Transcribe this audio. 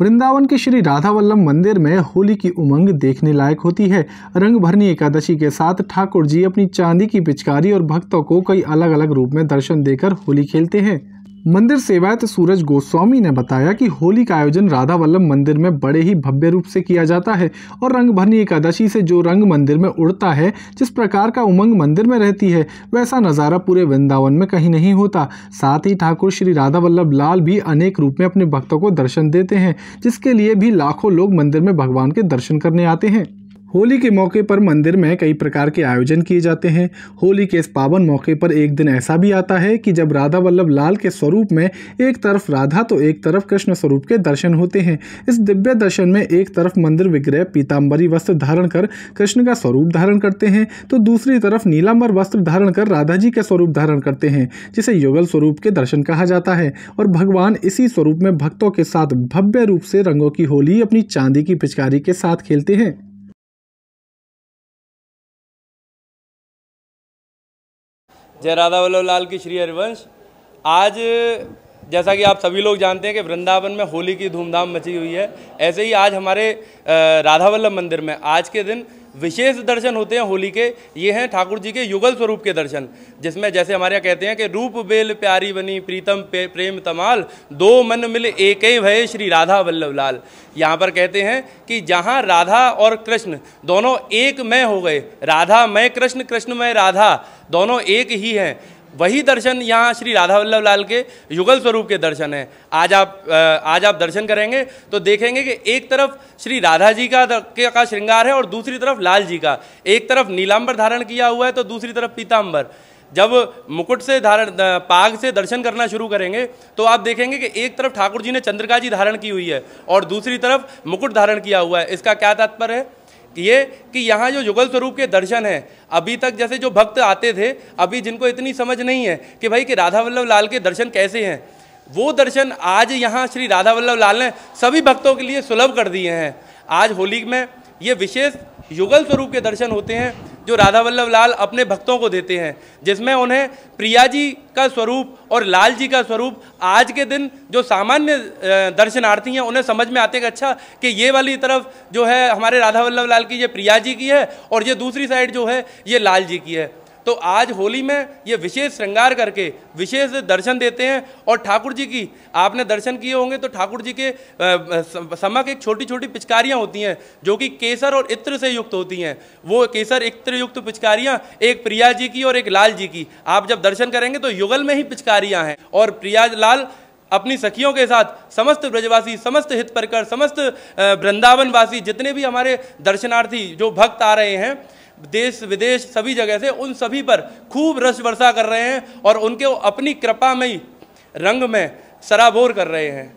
वृंदावन के श्री राधा वल्लभ मंदिर में होली की उमंग देखने लायक होती है रंग भरनी एकादशी के साथ ठाकुर जी अपनी चांदी की पिचकारी और भक्तों को कई अलग अलग रूप में दर्शन देकर होली खेलते हैं मंदिर सेवायत सूरज गोस्वामी ने बताया कि होली का आयोजन राधा वल्लभ मंदिर में बड़े ही भव्य रूप से किया जाता है और रंग भरनी एकादशी से जो रंग मंदिर में उड़ता है जिस प्रकार का उमंग मंदिर में रहती है वैसा नज़ारा पूरे वृंदावन में कहीं नहीं होता साथ ही ठाकुर श्री राधा वल्लभ लाल भी अनेक रूप में अपने भक्तों को दर्शन देते हैं जिसके लिए भी लाखों लोग मंदिर में भगवान के दर्शन करने आते हैं होली के मौके पर मंदिर में कई प्रकार के आयोजन किए जाते हैं होली के इस पावन मौके पर एक दिन ऐसा भी आता है कि जब राधा वल्लभ लाल के स्वरूप में एक तरफ राधा तो एक तरफ कृष्ण स्वरूप के दर्शन होते हैं इस दिव्य दर्शन में एक तरफ मंदिर विग्रह पीताम्बरी वस्त्र धारण कर कृष्ण का स्वरूप धारण करते हैं तो दूसरी तरफ नीलाम्बर वस्त्र धारण कर राधा जी का स्वरूप धारण करते हैं जिसे युगल स्वरूप के दर्शन कहा जाता है और भगवान इसी स्वरूप में भक्तों के साथ भव्य रूप से रंगों की होली अपनी चांदी की पिचकारी के साथ खेलते हैं जय राधा वल्लभ लाल की श्री हरिवंश आज जैसा कि आप सभी लोग जानते हैं कि वृंदावन में होली की धूमधाम मची हुई है ऐसे ही आज हमारे राधा वल्लभ मंदिर में आज के दिन विशेष दर्शन होते हैं होली के ये हैं ठाकुर जी के युगल स्वरूप के दर्शन जिसमें जैसे हमारे यहाँ कहते हैं कि रूप बेल प्यारी बनी प्रीतम प्रेम तमाल दो मन मिल एक ही भय श्री राधा वल्लभ लाल यहाँ पर कहते हैं कि जहाँ राधा और कृष्ण दोनों एक मय हो गए राधा मैं कृष्ण कृष्ण मैं राधा दोनों एक ही हैं वही दर्शन यहाँ श्री राधा वल्लभ लाल के युगल स्वरूप के दर्शन हैं आज आप आज आप दर्शन करेंगे तो देखेंगे कि एक तरफ श्री राधा जी का का श्रृंगार है और दूसरी तरफ लाल जी का एक तरफ नीलांबर धारण किया हुआ है तो दूसरी तरफ पीताम्बर जब मुकुट से धारण पाग से दर्शन करना शुरू करेंगे तो आप देखेंगे कि एक तरफ ठाकुर जी ने चंद्रका जी धारण की हुई है और दूसरी तरफ मुकुट धारण किया हुआ है इसका क्या तात्पर्य है किए कि यहाँ जो युगल स्वरूप के दर्शन हैं अभी तक जैसे जो भक्त आते थे अभी जिनको इतनी समझ नहीं है कि भाई कि राधा वल्लभ लाल के दर्शन कैसे हैं वो दर्शन आज यहाँ श्री राधा वल्लभ लाल ने सभी भक्तों के लिए सुलभ कर दिए हैं आज होली में ये विशेष युगल स्वरूप के दर्शन होते हैं जो राधा वल्लभ लाल अपने भक्तों को देते हैं जिसमें उन्हें प्रिया जी का स्वरूप और लाल जी का स्वरूप आज के दिन जो सामान्य दर्शनार्थी हैं उन्हें समझ में आते हैं अच्छा कि ये वाली तरफ जो है हमारे राधा वल्लभ लाल की ये प्रिया जी की है और ये दूसरी साइड जो है ये लाल जी की है तो आज होली में ये विशेष श्रृंगार करके विशेष दर्शन देते हैं और ठाकुर जी की आपने दर्शन किए होंगे तो ठाकुर जी के समक एक छोटी छोटी पिचकारियाँ होती हैं जो कि केसर और इत्र से युक्त होती हैं वो केसर इत्र युक्त पिचकारियाँ एक प्रिया जी की और एक लाल जी की आप जब दर्शन करेंगे तो युगल में ही पिचकारियाँ हैं और प्रिया लाल अपनी सखियों के साथ समस्त ब्रजवासी समस्त हित परकर समस्त वृंदावनवासी जितने भी हमारे दर्शनार्थी जो भक्त आ रहे हैं देश विदेश सभी जगह से उन सभी पर खूब रस वर्षा कर रहे हैं और उनके अपनी कृपा में ही रंग में सराबोर कर रहे हैं